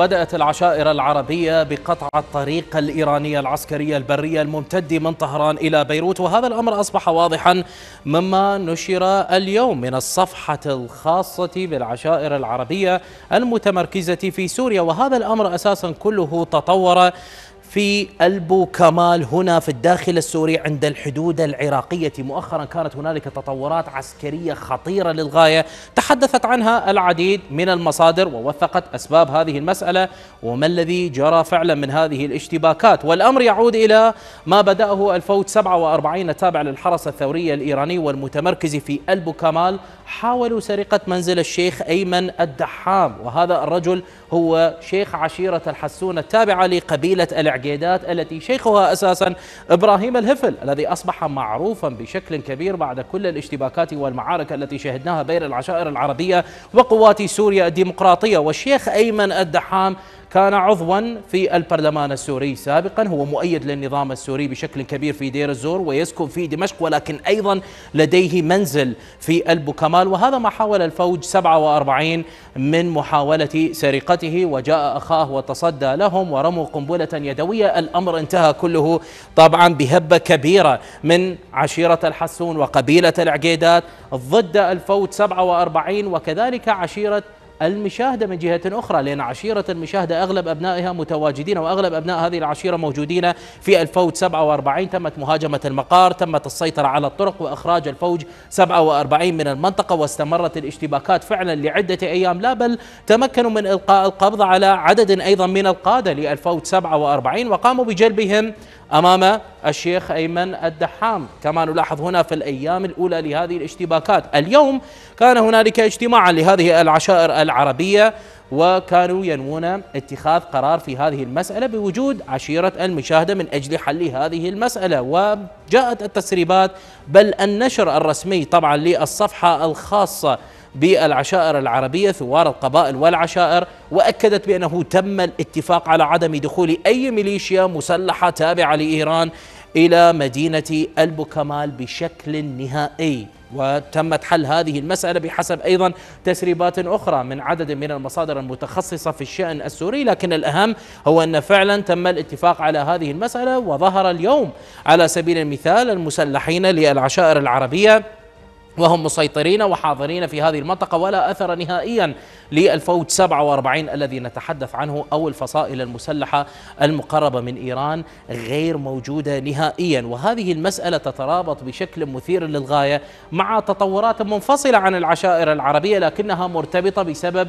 بدأت العشائر العربية بقطع الطريق الإيرانية العسكرية البرية الممتد من طهران إلى بيروت وهذا الأمر أصبح واضحا مما نشر اليوم من الصفحة الخاصة بالعشائر العربية المتمركزة في سوريا وهذا الأمر أساسا كله تطور في ألبو كمال هنا في الداخل السوري عند الحدود العراقية مؤخرا كانت هنالك تطورات عسكرية خطيرة للغاية تحدثت عنها العديد من المصادر ووثقت أسباب هذه المسألة وما الذي جرى فعلا من هذه الاشتباكات والأمر يعود إلى ما بدأه الفوت 47 التابع للحرس الثوري الإيراني والمتمركز في ألبو كمال حاولوا سرقة منزل الشيخ أيمن الدحام وهذا الرجل هو شيخ عشيرة الحسون التابعة لقبيلة الإعجاب العقيدات التي شيخها أساسا إبراهيم الهفل الذي أصبح معروفا بشكل كبير بعد كل الاشتباكات والمعارك التي شهدناها بين العشائر العربية وقوات سوريا الديمقراطية والشيخ أيمن الدحام كان عضوا في البرلمان السوري سابقا هو مؤيد للنظام السوري بشكل كبير في دير الزور ويسكن في دمشق ولكن أيضا لديه منزل في البوكمال وهذا ما حاول الفوج 47 من محاولة سرقته وجاء أخاه وتصدى لهم ورموا قنبلة يدوية الأمر انتهى كله طبعا بهبة كبيرة من عشيرة الحسون وقبيلة العقيدات ضد الفوج 47 وكذلك عشيرة المشاهدة من جهة أخرى لأن عشيرة المشاهدة أغلب أبنائها متواجدين وأغلب أبناء هذه العشيرة موجودين في الفوج 47 تمت مهاجمة المقار تمت السيطرة على الطرق وإخراج الفوج 47 من المنطقة واستمرت الاشتباكات فعلا لعدة أيام لا بل تمكنوا من إلقاء القبض على عدد أيضا من القادة للفوج 47 وقاموا بجلبهم أمام الشيخ أيمن الدحام كما نلاحظ هنا في الأيام الأولى لهذه الاشتباكات اليوم كان هنالك اجتماعا لهذه العشائر العربية وكانوا ينوون اتخاذ قرار في هذه المسألة بوجود عشيرة المشاهدة من أجل حل هذه المسألة وجاءت التسريبات بل النشر الرسمي طبعا للصفحة الخاصة بالعشائر العربية ثوار القبائل والعشائر وأكدت بأنه تم الاتفاق على عدم دخول أي ميليشيا مسلحة تابعة لإيران إلى مدينة البوكمال بشكل نهائي وتمت حل هذه المسألة بحسب أيضا تسريبات أخرى من عدد من المصادر المتخصصة في الشأن السوري لكن الأهم هو أن فعلا تم الاتفاق على هذه المسألة وظهر اليوم على سبيل المثال المسلحين للعشائر العربية وهم مسيطرين وحاضرين في هذه المنطقة ولا أثر نهائيا للفوج 47 الذي نتحدث عنه أو الفصائل المسلحة المقربة من إيران غير موجودة نهائيا وهذه المسألة تترابط بشكل مثير للغاية مع تطورات منفصلة عن العشائر العربية لكنها مرتبطة بسبب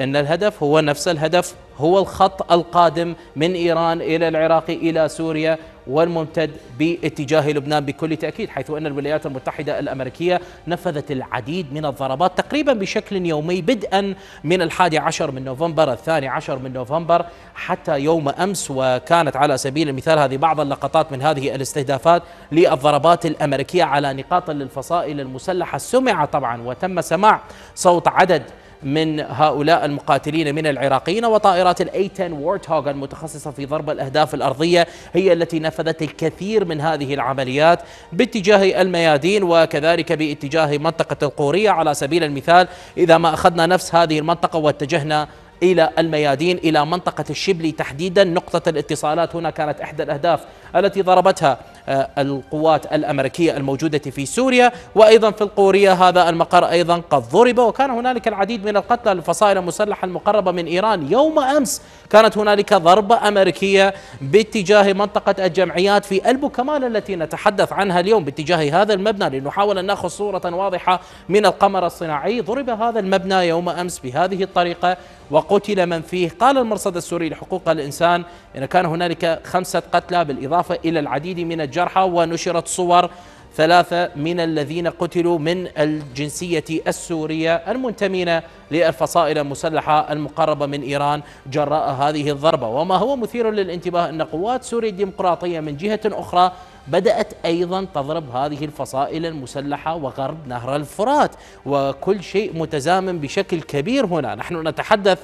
ان الهدف هو نفس الهدف هو الخط القادم من ايران الى العراق الى سوريا والممتد باتجاه لبنان بكل تأكيد حيث أن الولايات المتحدة الأمريكية نفذت العديد من الضربات تقريبا بشكل يومي بدءا من الحادي عشر من نوفمبر الثاني عشر من نوفمبر حتى يوم أمس وكانت على سبيل المثال هذه بعض اللقطات من هذه الاستهدافات للضربات الأمريكية على نقاط للفصائل المسلحة سمع طبعا وتم سماع صوت عدد من هؤلاء المقاتلين من العراقيين وطائرات الاي 10 وورتهوغ المتخصصه في ضرب الاهداف الارضيه هي التي نفذت الكثير من هذه العمليات باتجاه الميادين وكذلك باتجاه منطقه القوريه على سبيل المثال اذا ما اخذنا نفس هذه المنطقه واتجهنا إلى الميادين إلى منطقة الشبلي تحديدا نقطة الاتصالات هنا كانت إحدى الأهداف التي ضربتها آه، القوات الأمريكية الموجودة في سوريا وأيضا في القورية هذا المقر أيضا قد ضرب وكان هنالك العديد من القتلى للفصائل المسلحة المقربة من إيران يوم أمس كانت هنالك ضربة أمريكية باتجاه منطقة الجمعيات في ألبو كمال التي نتحدث عنها اليوم باتجاه هذا المبنى لنحاول أن نأخذ صورة واضحة من القمر الصناعي ضرب هذا المبنى يوم أمس بهذه الطريقة وق قتل من فيه قال المرصد السوري لحقوق الإنسان إن كان هنالك خمسة قتلى بالإضافة إلى العديد من الجرحى ونشرت صور ثلاثة من الذين قتلوا من الجنسية السورية المنتمين للفصائل المسلحة المقربة من إيران جراء هذه الضربة وما هو مثير للانتباه أن قوات سوريا الديمقراطية من جهة أخرى بدأت أيضا تضرب هذه الفصائل المسلحة وغرب نهر الفرات وكل شيء متزامن بشكل كبير هنا نحن نتحدث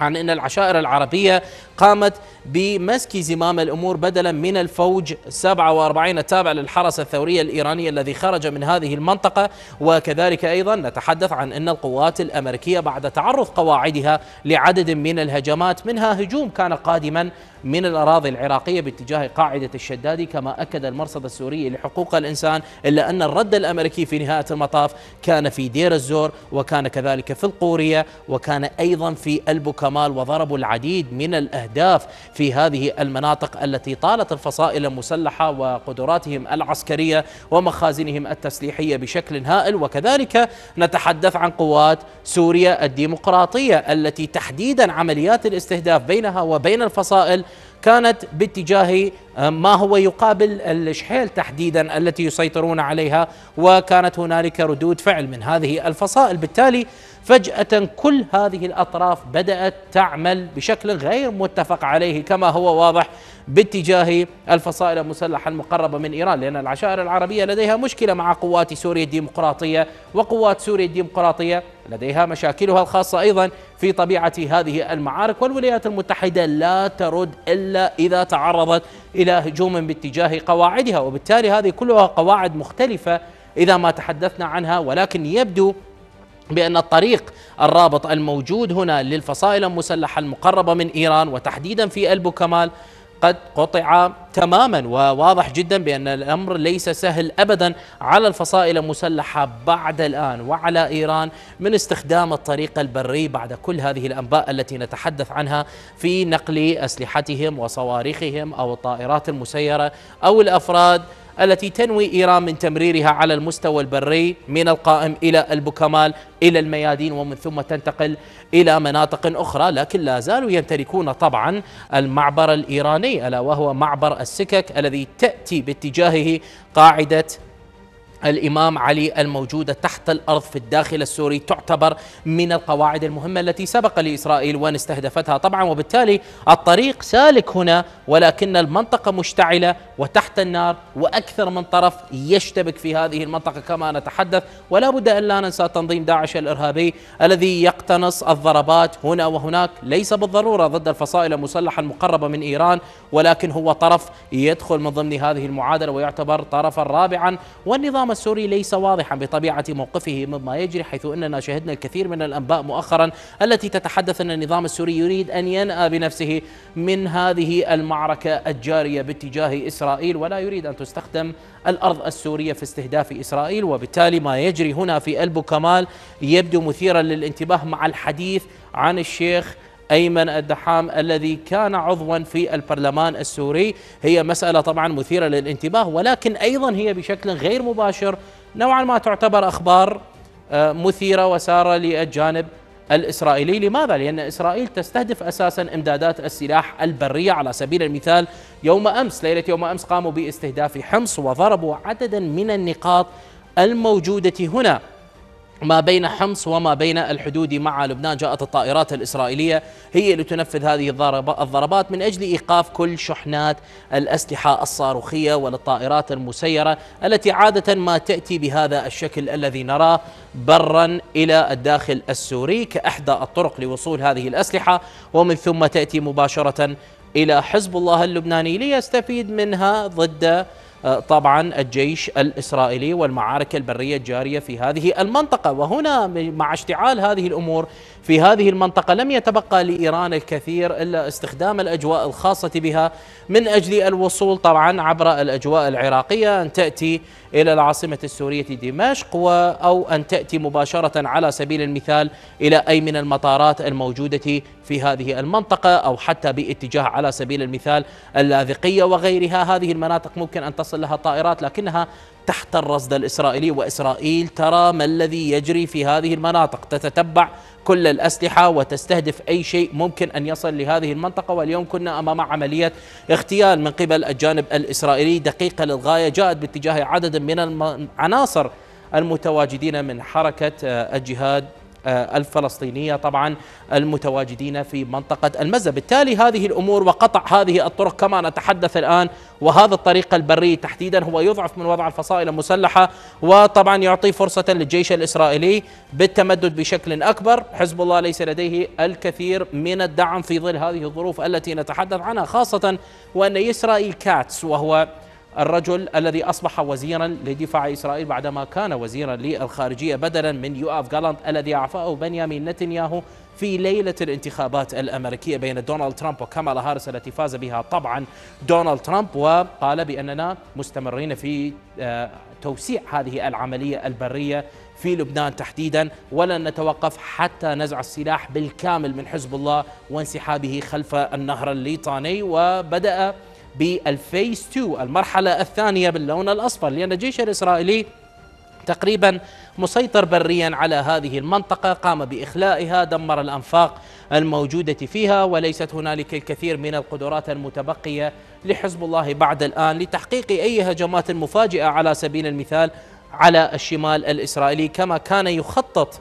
عن أن العشائر العربية قامت بمسك زمام الأمور بدلا من الفوج 47 التابع للحرس الثورية الإيرانية الذي خرج من هذه المنطقة وكذلك أيضا نتحدث عن أن القوات الأمريكية بعد تعرض قواعدها لعدد من الهجمات منها هجوم كان قادما من الأراضي العراقية باتجاه قاعدة الشدادي كما أكد المرصد السوري لحقوق الإنسان إلا أن الرد الأمريكي في نهاية المطاف كان في دير الزور وكان كذلك في القورية وكان أيضا في البكاء كمال وضربوا العديد من الأهداف في هذه المناطق التي طالت الفصائل المسلحة وقدراتهم العسكرية ومخازنهم التسليحية بشكل هائل وكذلك نتحدث عن قوات سوريا الديمقراطية التي تحديدا عمليات الاستهداف بينها وبين الفصائل كانت باتجاه آه، ما هو يقابل الشحيل تحديدا التي يسيطرون عليها وكانت هنالك ردود فعل من هذه الفصائل بالتالي فجأة كل هذه الأطراف بدأت تعمل بشكل غير متفق عليه كما هو واضح باتجاه الفصائل المسلحة المقربة من إيران لأن العشائر العربية لديها مشكلة مع قوات سوريا الديمقراطية وقوات سوريا الديمقراطية لديها مشاكلها الخاصة أيضا في طبيعة هذه المعارك والولايات المتحدة لا ترد إلا إذا تعرضت إلى هجوم باتجاه قواعدها وبالتالي هذه كلها قواعد مختلفة إذا ما تحدثنا عنها ولكن يبدو بأن الطريق الرابط الموجود هنا للفصائل المسلحة المقربة من إيران وتحديدا في البوكمال قد قطع تماما وواضح جدا بأن الأمر ليس سهل أبدا على الفصائل المسلحة بعد الآن وعلى إيران من استخدام الطريق البري بعد كل هذه الأنباء التي نتحدث عنها في نقل أسلحتهم وصواريخهم أو الطائرات المسيرة أو الأفراد التي تنوي إيران من تمريرها على المستوى البري من القائم إلى البوكمال إلى الميادين ومن ثم تنتقل إلى مناطق أخرى لكن لا زالوا يمتلكون طبعا المعبر الإيراني ألا وهو معبر السكك الذي تأتي باتجاهه قاعدة الإمام علي الموجودة تحت الأرض في الداخل السوري تعتبر من القواعد المهمة التي سبق لإسرائيل وأن استهدفتها طبعا وبالتالي الطريق سالك هنا ولكن المنطقة مشتعلة وتحت النار وأكثر من طرف يشتبك في هذه المنطقة كما نتحدث ولا بد أن لا ننسى تنظيم داعش الإرهابي الذي يقتنص الضربات هنا وهناك ليس بالضرورة ضد الفصائل المسلحة المقربة من إيران ولكن هو طرف يدخل من ضمن هذه المعادلة ويعتبر طرفا رابعا والنظام السوري ليس واضحا بطبيعة موقفه مما يجري حيث أننا شهدنا الكثير من الأنباء مؤخرا التي تتحدث أن النظام السوري يريد أن ينأى بنفسه من هذه المعركة الجارية باتجاه إسرائيل ولا يريد أن تستخدم الأرض السورية في استهداف إسرائيل وبالتالي ما يجري هنا في ألبو كمال يبدو مثيرا للانتباه مع الحديث عن الشيخ أيمن الدحام الذي كان عضوا في البرلمان السوري هي مسألة طبعا مثيرة للانتباه ولكن أيضا هي بشكل غير مباشر نوعا ما تعتبر أخبار آه، مثيرة وسارة للجانب الإسرائيلي لماذا؟ لأن إسرائيل تستهدف أساسا إمدادات السلاح البرية على سبيل المثال يوم أمس ليلة يوم أمس قاموا باستهداف حمص وضربوا عددا من النقاط الموجودة هنا ما بين حمص وما بين الحدود مع لبنان جاءت الطائرات الإسرائيلية هي لتنفذ هذه الضربات من أجل إيقاف كل شحنات الأسلحة الصاروخية والطائرات المسيرة التي عادة ما تأتي بهذا الشكل الذي نراه برا إلى الداخل السوري كأحدى الطرق لوصول هذه الأسلحة ومن ثم تأتي مباشرة إلى حزب الله اللبناني ليستفيد منها ضد آه، طبعا الجيش الإسرائيلي والمعارك البرية الجارية في هذه المنطقة وهنا مع اشتعال هذه الأمور في هذه المنطقة لم يتبقى لإيران الكثير إلا استخدام الأجواء الخاصة بها من أجل الوصول طبعا عبر الأجواء العراقية أن تأتي إلى العاصمة السورية دمشق أو أن تأتي مباشرة على سبيل المثال إلى أي من المطارات الموجودة في هذه المنطقة أو حتى باتجاه على سبيل المثال اللاذقية وغيرها هذه المناطق ممكن أن تصل تصل لها طائرات لكنها تحت الرصد الإسرائيلي وإسرائيل ترى ما الذي يجري في هذه المناطق تتتبع كل الأسلحة وتستهدف أي شيء ممكن أن يصل لهذه المنطقة واليوم كنا أمام عملية اغتيال من قبل الجانب الإسرائيلي دقيقة للغاية جاءت باتجاه عدد من العناصر المتواجدين من حركة آه، الجهاد آه، الفلسطينية طبعا المتواجدين في منطقة المزة بالتالي هذه الأمور وقطع هذه الطرق كما نتحدث الآن وهذا الطريق البري تحديدا هو يضعف من وضع الفصائل المسلحة وطبعا يعطي فرصة للجيش الإسرائيلي بالتمدد بشكل أكبر حزب الله ليس لديه الكثير من الدعم في ظل هذه الظروف التي نتحدث عنها خاصة وأن إسرائيل كاتس وهو الرجل الذي أصبح وزيرا لدفاع إسرائيل بعدما كان وزيرا للخارجية بدلا من يوآف جالانت الذي أعفاه بنيامين نتنياهو في ليلة الانتخابات الأمريكية بين دونالد ترامب وكامالا هارس التي فاز بها طبعا دونالد ترامب وقال بأننا مستمرين في آه، توسيع هذه العملية البرية في لبنان تحديدا ولن نتوقف حتى نزع السلاح بالكامل من حزب الله وانسحابه خلف النهر الليطاني وبدأ بالفيس 2 المرحلة الثانية باللون الأصفر لأن الجيش الإسرائيلي تقريبا مسيطر بريا على هذه المنطقة قام بإخلائها دمر الأنفاق الموجودة فيها وليست هنالك الكثير من القدرات المتبقية لحزب الله بعد الآن لتحقيق أي هجمات مفاجئة على سبيل المثال على الشمال الإسرائيلي كما كان يخطط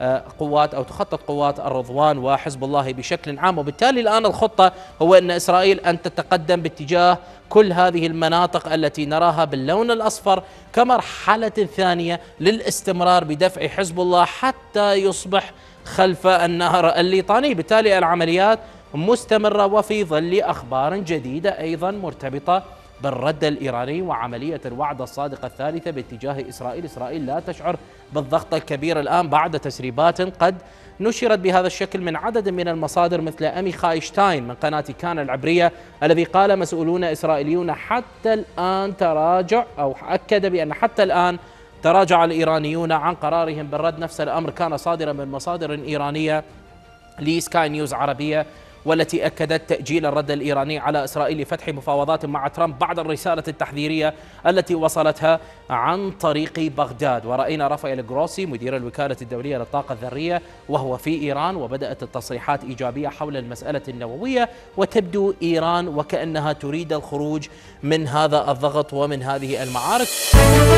آه، قوات أو تخطط قوات الرضوان وحزب الله بشكل عام وبالتالي الآن الخطة هو أن إسرائيل أن تتقدم باتجاه كل هذه المناطق التي نراها باللون الأصفر كمرحلة ثانية للاستمرار بدفع حزب الله حتى يصبح خلف النهر الليطاني بالتالي العمليات مستمرة وفي ظل أخبار جديدة أيضا مرتبطة بل رد الإيراني وعملية الوعد الصادقة الثالثة باتجاه إسرائيل إسرائيل لا تشعر بالضغط الكبير الآن بعد تسريبات قد نشرت بهذا الشكل من عدد من المصادر مثل أمي خايشتاين من قناة كان العبرية الذي قال مسؤولون إسرائيليون حتى الآن تراجع أو أكد بأن حتى الآن تراجع الإيرانيون عن قرارهم بالرد نفس الأمر كان صادرا من مصادر إيرانية لسكاي نيوز عربية والتي أكدت تأجيل الرد الإيراني على إسرائيل لفتح مفاوضات مع ترامب بعد الرسالة التحذيرية التي وصلتها عن طريق بغداد ورأينا رافائيل جروسي مدير الوكالة الدولية للطاقة الذرية وهو في إيران وبدأت التصريحات إيجابية حول المسألة النووية وتبدو إيران وكأنها تريد الخروج من هذا الضغط ومن هذه المعارك